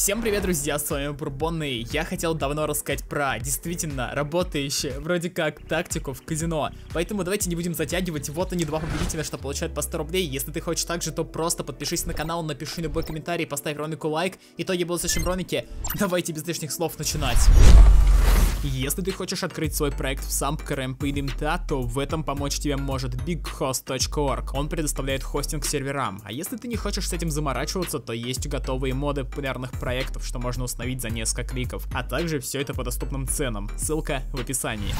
Всем привет, друзья, с вами Бурбон, и я хотел давно рассказать про действительно работающую, вроде как, тактику в казино. Поэтому давайте не будем затягивать, вот они два победителя, что получают по 100 рублей. Если ты хочешь так же, то просто подпишись на канал, напиши любой комментарий, поставь ролику лайк. Итоги будут в следующем ролике. Давайте без лишних слов начинать. Если ты хочешь открыть свой проект в сам Кремпидимта, то в этом помочь тебе может bighost.org. Он предоставляет хостинг серверам. А если ты не хочешь с этим заморачиваться, то есть готовые моды популярных проектов, что можно установить за несколько кликов. А также все это по доступным ценам. Ссылка в описании.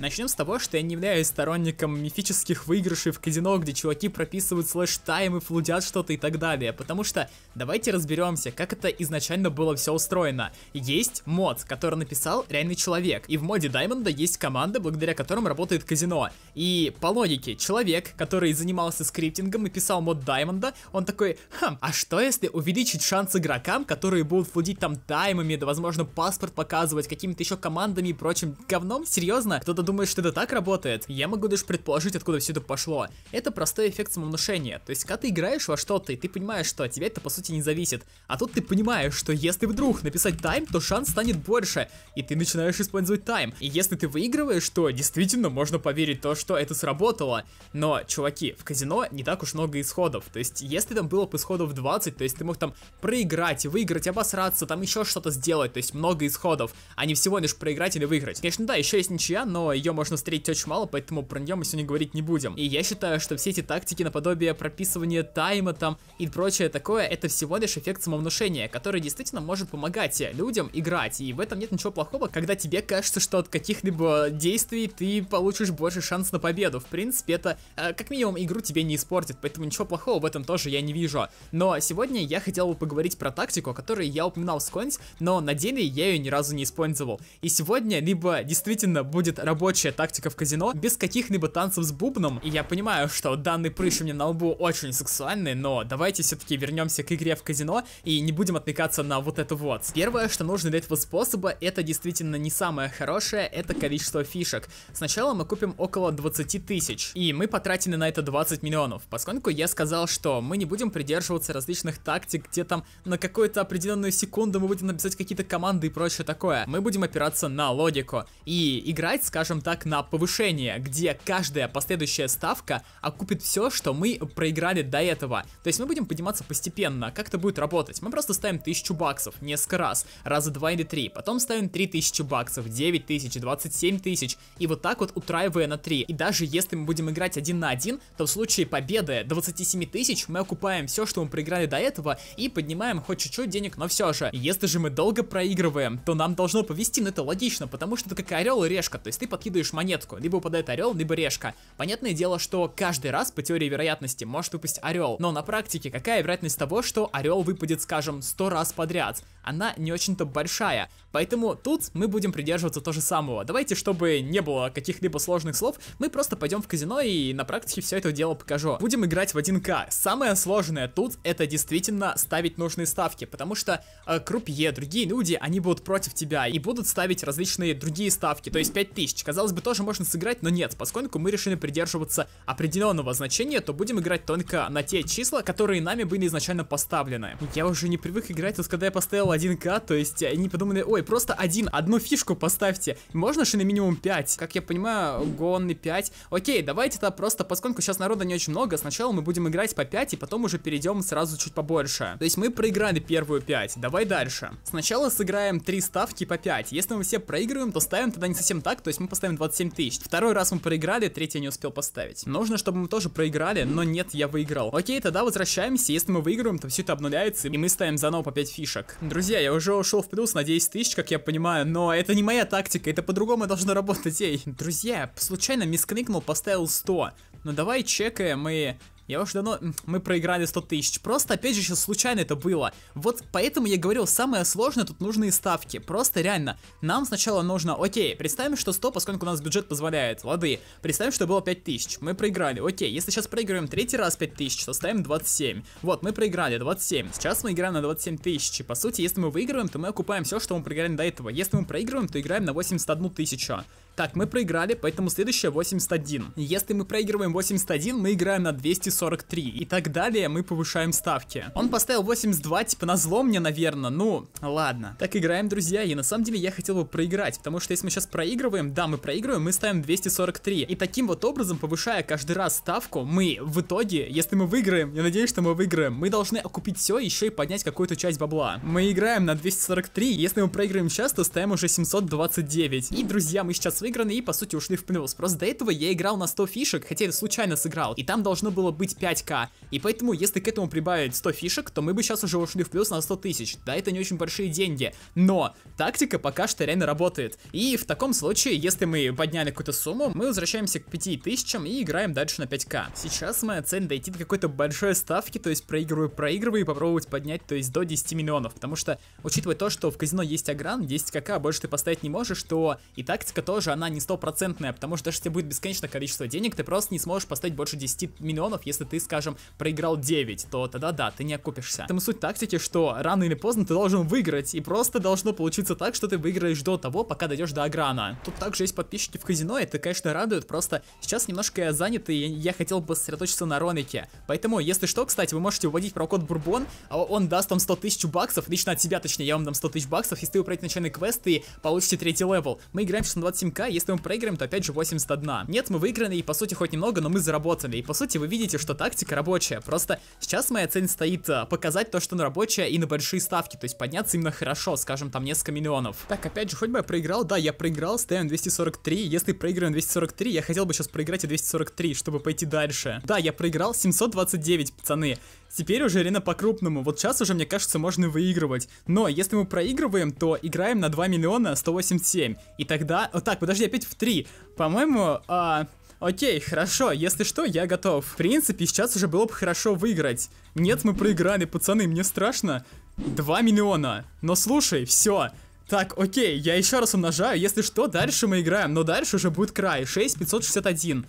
Начнем с того, что я не являюсь сторонником мифических выигрышей в казино, где чуваки прописывают слэш-тайм и флудят что-то и так далее, потому что давайте разберемся, как это изначально было все устроено. Есть мод, который написал реальный человек, и в моде Даймонда есть команда, благодаря которым работает казино. И по логике, человек, который занимался скриптингом и писал мод Даймонда, он такой, хм, а что если увеличить шанс игрокам, которые будут флудить там таймами, да возможно паспорт показывать, какими-то еще командами и прочим говном? Серьезно? Кто-то думает, что это так работает? Я могу даже предположить, откуда все это пошло. Это простой эффект самовнушения. То есть, когда ты играешь во что-то, и ты понимаешь, что от тебя это по сути не зависит. А тут ты понимаешь, что если вдруг написать тайм, то шанс станет больше. И ты начинаешь использовать тайм. И если ты выигрываешь, то действительно можно поверить то, что это сработало. Но, чуваки, в казино не так уж много исходов. То есть, если там было по исходов 20, то есть ты мог там проиграть, выиграть, обосраться, там еще что-то сделать. То есть, много исходов, а не всего лишь проиграть или выиграть. Конечно, да, еще есть ничья, но ее можно встретить очень мало, поэтому про нее мы сегодня говорить не будем. И я считаю, что все эти тактики наподобие прописывания тайма там и прочее такое, это всего лишь эффект самовнушения, который действительно может помогать людям играть. И в этом нет ничего плохого, когда тебе кажется, что от каких-либо действий ты получишь больше шанс на победу. В принципе, это э, как минимум игру тебе не испортит, поэтому ничего плохого в этом тоже я не вижу. Но сегодня я хотел бы поговорить про тактику, которую я упоминал вскользь, но на деле я ее ни разу не использовал. И сегодня либо действительно будет работать рабочая тактика в казино, без каких-либо танцев с бубном. И я понимаю, что данный прыщ у меня на лбу очень сексуальный, но давайте все-таки вернемся к игре в казино и не будем отвлекаться на вот это вот. Первое, что нужно для этого способа, это действительно не самое хорошее, это количество фишек. Сначала мы купим около 20 тысяч, и мы потратили на это 20 миллионов, поскольку я сказал, что мы не будем придерживаться различных тактик, где там на какую-то определенную секунду мы будем написать какие-то команды и прочее такое. Мы будем опираться на логику и играть, скажем скажем так, на повышение, где каждая последующая ставка окупит все, что мы проиграли до этого. То есть мы будем подниматься постепенно. Как это будет работать? Мы просто ставим 1000 баксов несколько раз, раза 2 или 3, потом ставим 3000 баксов, 9000, 27 тысяч, и вот так вот утраивая на 3. И даже если мы будем играть один на один, то в случае победы 27 тысяч мы окупаем все, что мы проиграли до этого, и поднимаем хоть чуть-чуть денег, но все же. Если же мы долго проигрываем, то нам должно повести, но это логично, потому что это как орел и решка, то есть ты подкидываешь кидаешь монетку, либо упадает орел, либо решка. Понятное дело, что каждый раз по теории вероятности может выпасть орел, но на практике какая вероятность того, что орел выпадет, скажем, 100 раз подряд? Она не очень-то большая, Поэтому тут мы будем придерживаться того же самого. Давайте, чтобы не было каких-либо сложных слов, мы просто пойдем в казино и на практике все это дело покажу. Будем играть в 1К. Самое сложное тут это действительно ставить нужные ставки, потому что э, крупье, другие люди, они будут против тебя и будут ставить различные другие ставки, то есть 5000. Казалось бы, тоже можно сыграть, но нет, поскольку мы решили придерживаться определенного значения, то будем играть только на те числа, которые нами были изначально поставлены. Я уже не привык играть, вот когда я поставил 1К, то есть э, не подумали, ой, просто один, одну фишку поставьте. Можно же на минимум 5. Как я понимаю, гонны 5. Окей, давайте то просто, поскольку сейчас народа не очень много, сначала мы будем играть по 5, и потом уже перейдем сразу чуть побольше. То есть мы проиграли первую 5. Давай дальше. Сначала сыграем 3 ставки по 5. Если мы все проигрываем, то ставим тогда не совсем так, то есть мы поставим 27 тысяч. Второй раз мы проиграли, третий я не успел поставить. Нужно, чтобы мы тоже проиграли, но нет, я выиграл. Окей, тогда возвращаемся. Если мы выиграем, то все это обнуляется, и мы ставим заново по 5 фишек. Друзья, я уже ушел в плюс на 10 тысяч вещь, как я понимаю, но это не моя тактика, это по-другому должно работать, ей. Друзья, случайно мискныкнул, поставил 100. Но ну давай чекаем и я уже давно... Мы проиграли 100 тысяч. Просто, опять же, сейчас случайно это было. Вот поэтому я говорил, самое сложное тут нужные ставки. Просто реально. Нам сначала нужно... Окей, представим, что 100, поскольку у нас бюджет позволяет. Лады. Представим, что было 5 тысяч. Мы проиграли. Окей, если сейчас проиграем третий раз 5 тысяч, то ставим 27. Вот, мы проиграли 27. Сейчас мы играем на 27 тысяч. И, по сути, если мы выигрываем, то мы окупаем все, что мы проиграли до этого. Если мы проигрываем, то играем на 81 тысячу. Так, мы проиграли, поэтому следующее 81. Если мы проигрываем 81, мы играем на 240. 43. И так далее мы повышаем ставки. Он поставил 82, типа на зло мне, наверное. Ну, ладно. Так играем, друзья. И на самом деле я хотел бы проиграть. Потому что если мы сейчас проигрываем, да, мы проигрываем, мы ставим 243. И таким вот образом, повышая каждый раз ставку, мы в итоге, если мы выиграем, я надеюсь, что мы выиграем, мы должны окупить все еще и поднять какую-то часть бабла. Мы играем на 243. Если мы проиграем сейчас, то ставим уже 729. И, друзья, мы сейчас выиграны и, по сути, ушли в плюс. Просто до этого я играл на 100 фишек, хотя это случайно сыграл. И там должно было быть быть 5к. И поэтому, если к этому прибавить 100 фишек, то мы бы сейчас уже ушли в плюс на 100 тысяч. Да, это не очень большие деньги, но тактика пока что реально работает. И в таком случае, если мы подняли какую-то сумму, мы возвращаемся к 5000 и играем дальше на 5к. Сейчас моя цель дойти до какой-то большой ставки, то есть проигрываю, проигрываю и попробовать поднять, то есть до 10 миллионов. Потому что, учитывая то, что в казино есть агран, есть кака, больше ты поставить не можешь, то и тактика тоже, она не стопроцентная, потому что даже если будет бесконечное количество денег, ты просто не сможешь поставить больше 10 миллионов, если если ты, скажем, проиграл 9, то тогда да, ты не окупишься. Там суть тактики, что рано или поздно ты должен выиграть, и просто должно получиться так, что ты выиграешь до того, пока дойдешь до аграна. Тут также есть подписчики в казино, это, конечно, радует, просто сейчас немножко я занят, и я хотел бы сосредоточиться на Ронике. Поэтому, если что, кстати, вы можете вводить прокод Бурбон, а он даст вам 100 тысяч баксов, лично от себя, точнее, я вам дам 100 тысяч баксов, если вы пройдете начальный квест и получите третий левел. Мы играем сейчас на 27к, если мы проиграем, то опять же 81. Нет, мы выиграли и по сути хоть немного, но мы заработали. И по сути вы видите, что что тактика рабочая. Просто сейчас моя цель стоит э, показать то, что она рабочая и на большие ставки. То есть подняться именно хорошо, скажем, там несколько миллионов. Так, опять же, хоть бы я проиграл, да, я проиграл, стоим 243. Если проиграем 243, я хотел бы сейчас проиграть и 243, чтобы пойти дальше. Да, я проиграл 729, пацаны. Теперь уже арена по-крупному. Вот сейчас уже, мне кажется, можно выигрывать. Но если мы проигрываем, то играем на 2 миллиона 187. И тогда... О, так, подожди, опять в 3. По-моему, а... Окей, хорошо, если что, я готов. В принципе, сейчас уже было бы хорошо выиграть. Нет, мы проиграли, пацаны, мне страшно. 2 миллиона. Но слушай, все. Так, окей, я еще раз умножаю. Если что, дальше мы играем, но дальше уже будет край. 6561.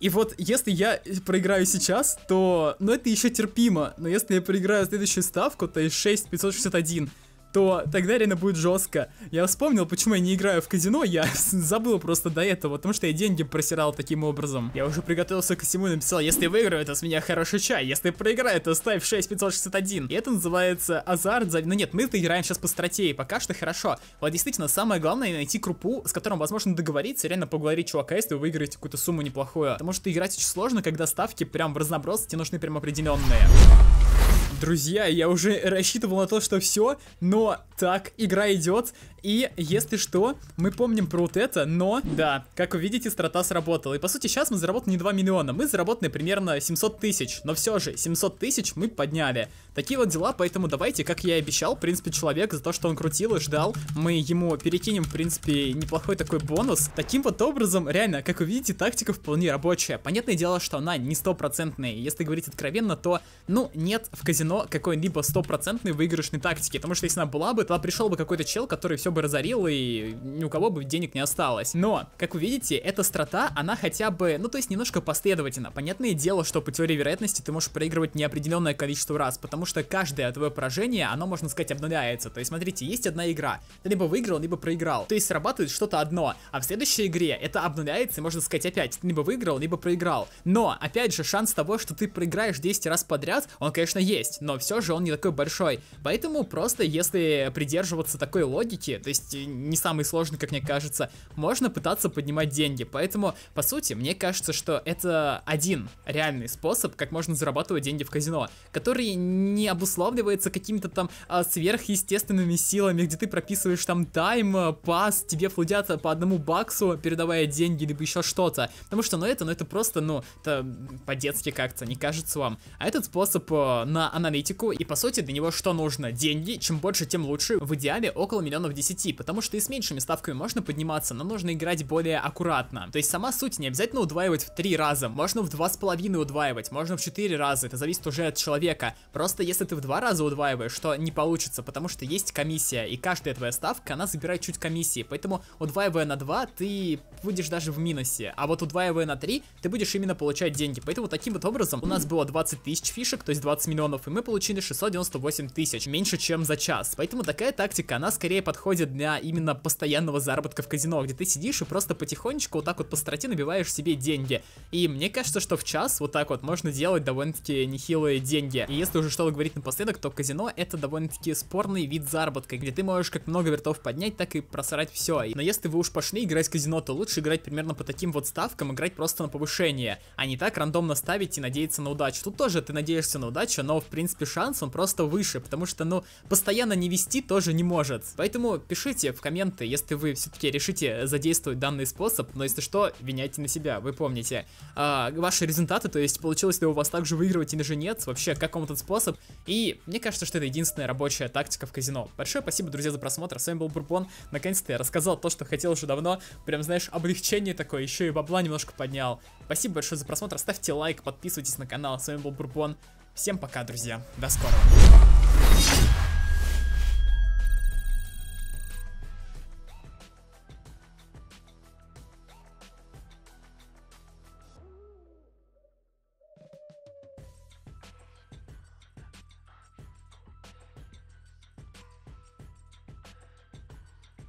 И вот, если я проиграю сейчас, то... Ну, это еще терпимо. Но если я проиграю следующую ставку, то есть 6561 то тогда реально будет жестко. Я вспомнил, почему я не играю в казино, я забыл просто до этого, потому что я деньги просирал таким образом. Я уже приготовился ко всему и написал, если выиграю, это а с меня хороший чай, если проиграю, то ставь 6561. И это называется азарт. За... Ну нет, мы-то играем сейчас по стратегии, пока что хорошо. Вот действительно, самое главное найти крупу, с которым возможно договориться, реально поговорить чувака, если вы выиграете какую-то сумму неплохую. Потому что играть очень сложно, когда ставки прям в разноброс, тебе нужны прям определенные. Друзья, я уже рассчитывал на то, что все, но так, игра идет. И если что, мы помним про вот это, но... Да, как вы видите, страта сработала. И по сути, сейчас мы заработали не 2 миллиона. Мы заработали примерно 700 тысяч. Но все же, 700 тысяч мы подняли. Такие вот дела, поэтому давайте, как я и обещал, в принципе, человек за то, что он крутил и ждал, мы ему перекинем, в принципе, неплохой такой бонус. Таким вот образом, реально, как вы видите, тактика вполне рабочая. Понятное дело, что она не стопроцентная. Если говорить откровенно, то, ну, нет в казино какой-либо стопроцентной выигрышной тактики. Потому что если она была бы, бы, туда пришел бы какой-то чел, который все бы разорил, и ни у кого бы денег не осталось. Но, как вы видите, эта страта, она хотя бы, ну то есть немножко последовательно. Понятное дело, что по теории вероятности ты можешь проигрывать неопределенное количество раз, потому что каждое твое поражение, оно, можно сказать, обновляется. То есть, смотрите, есть одна игра, ты либо выиграл, либо проиграл. То есть срабатывает что-то одно, а в следующей игре это обновляется, можно сказать, опять, ты либо выиграл, либо проиграл. Но, опять же, шанс того, что ты проиграешь 10 раз подряд, он, конечно, есть, но все же он не такой большой. Поэтому просто, если придерживаться такой логики, то есть э, не самый сложный, как мне кажется, можно пытаться поднимать деньги. Поэтому, по сути, мне кажется, что это один реальный способ, как можно зарабатывать деньги в казино, который не обусловливается какими-то там а, сверхъестественными силами, где ты прописываешь там тайм, э, пас, тебе флудят по одному баксу, передавая деньги, либо еще что-то. Потому что, ну это, ну это просто, ну, это по-детски как-то, не кажется вам. А этот способ э, на аналитику, и по сути для него что нужно? Деньги, чем больше, тем лучше лучше в идеале около миллионов 10, потому что и с меньшими ставками можно подниматься, но нужно играть более аккуратно. То есть сама суть не обязательно удваивать в 3 раза, можно в два с половиной удваивать, можно в 4 раза, это зависит уже от человека. Просто если ты в два раза удваиваешь, то не получится, потому что есть комиссия, и каждая твоя ставка, она забирает чуть комиссии, поэтому удваивая на 2, ты будешь даже в минусе, а вот удваивая на 3, ты будешь именно получать деньги. Поэтому таким вот образом у нас было 20 тысяч фишек, то есть 20 миллионов, и мы получили 698 тысяч, меньше чем за час. Поэтому таким такая тактика, она скорее подходит для именно постоянного заработка в казино, где ты сидишь и просто потихонечку вот так вот по строте набиваешь себе деньги. И мне кажется, что в час вот так вот можно делать довольно-таки нехилые деньги. И если уже что-то говорить напоследок, то казино это довольно-таки спорный вид заработка, где ты можешь как много вертов поднять, так и просрать все. Но если вы уж пошли играть в казино, то лучше играть примерно по таким вот ставкам, играть просто на повышение, а не так рандомно ставить и надеяться на удачу. Тут тоже ты надеешься на удачу, но в принципе шанс он просто выше, потому что ну постоянно не вести тоже не может. Поэтому пишите в комменты, если вы все-таки решите задействовать данный способ, но если что, виняйте на себя, вы помните. А, ваши результаты, то есть получилось ли у вас также выигрывать или же нет, вообще как вам этот способ. И мне кажется, что это единственная рабочая тактика в казино. Большое спасибо, друзья, за просмотр, с вами был Бурбон. Наконец-то я рассказал то, что хотел уже давно, прям, знаешь, облегчение такое, еще и бабла немножко поднял. Спасибо большое за просмотр, ставьте лайк, подписывайтесь на канал, с вами был Бурбон. Всем пока, друзья, до скорого.